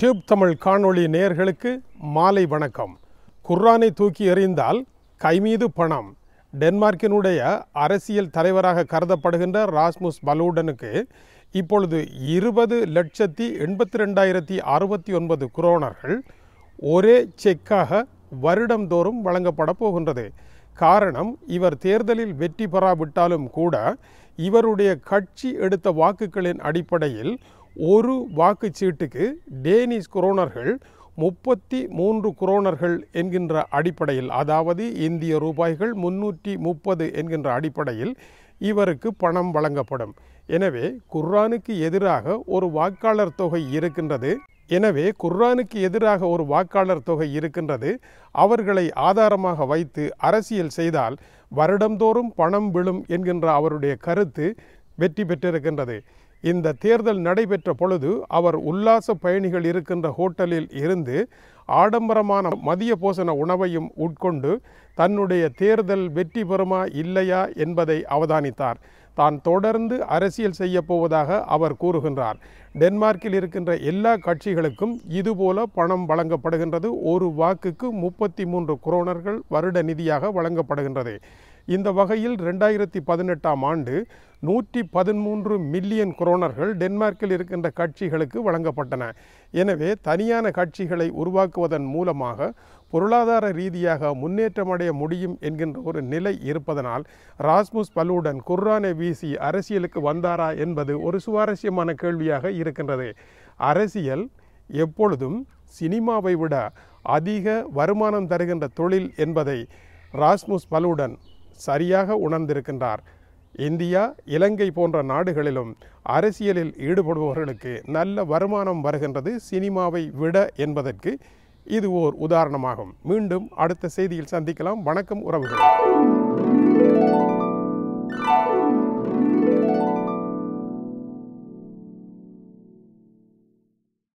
tube Tamil காணொளி நேயர்களுக்கு மாலை வணக்கம் குர்ரானை தூக்கி எறிந்தால் கைமீது பணம் டென்மார்க்கினுடைய அரசியல் தலைவராக கருதப்படுகின்ற ராஸ்முஸ் பலூடனுக்கு இப்பொழுது இருபது லட்சத்தி எண்பத்தி ரெண்டாயிரத்தி அறுபத்தி ஒன்பது குரோனர்கள் ஒரே செக்காக வருடந்தோறும் வழங்கப்பட போகின்றது காரணம் இவர் தேர்தலில் வெற்றி பெறாவிட்டாலும் கூட இவருடைய கட்சி எடுத்த வாக்குகளின் அடிப்படையில் ஒரு வாக்குச்சீட்டுக்கு டேனிஷ் குரோனர்கள் முப்பத்தி மூன்று குரோனர்கள் என்கின்ற அடிப்படையில் அதாவது இந்திய ரூபாய்கள் முன்னூற்றி முப்பது என்கின்ற அடிப்படையில் இவருக்கு பணம் வழங்கப்படும் எனவே குர்ரானுக்கு எதிராக ஒரு வாக்காளர் தொகை இருக்கின்றது எனவே குர்ரானுக்கு எதிராக ஒரு வாக்காளர் தொகை இருக்கின்றது அவர்களை ஆதாரமாக வைத்து அரசியல் செய்தால் வருடந்தோறும் பணம் விழும் என்கின்ற அவருடைய கருத்து வெற்றி பெற்றிருக்கின்றது இந்த தேர்தல் நடைபெற்ற பொழுது அவர் உல்லாச பயணிகள் இருக்கின்ற ஹோட்டலில் இருந்து ஆடம்பரமான மதிய போசன உணவையும் உட்கொண்டு தன்னுடைய தேர்தல் வெற்றி பெறுமா இல்லையா என்பதை அவதானித்தார் தான் தொடர்ந்து அரசியல் செய்யப்போவதாக அவர் கூறுகின்றார் டென்மார்க்கில் இருக்கின்ற எல்லா கட்சிகளுக்கும் இதுபோல பணம் வழங்கப்படுகின்றது ஒரு வாக்குக்கு முப்பத்தி மூன்று குரோனர்கள் வருட நிதியாக வழங்கப்படுகின்றது இந்த வகையில் ரெண்டாயிரத்தி பதினெட்டாம் ஆண்டு நூற்றி பதிமூன்று மில்லியன் குரோனர்கள் டென்மார்க்கில் இருக்கின்ற கட்சிகளுக்கு வழங்கப்பட்டன எனவே தனியான கட்சிகளை உருவாக்குவதன் மூலமாக பொருளாதார ரீதியாக முன்னேற்றமடைய முடியும் என்கின்ற ஒரு நிலை இருப்பதனால் ராஸ்முஸ் பலுடன் குர்ரானை வீசி அரசியலுக்கு வந்தாரா என்பது ஒரு சுவாரஸ்யமான கேள்வியாக இருக்கின்றது அரசியல் எப்பொழுதும் சினிமாவை விட அதிக வருமானம் தருகின்ற தொழில் என்பதை ராஸ்முஸ் பலுடன் சரியாக உணர்ந்திருக்கின்றார் இந்தியா இலங்கை போன்ற நாடுகளிலும் அரசியலில் ஈடுபடுபவர்களுக்கு நல்ல வருமானம் வருகின்றது சினிமாவை விட என்பதற்கு இது ஓர் உதாரணமாகும் மீண்டும் அடுத்த செய்தியில் சந்திக்கலாம் வணக்கம் உறவுகள்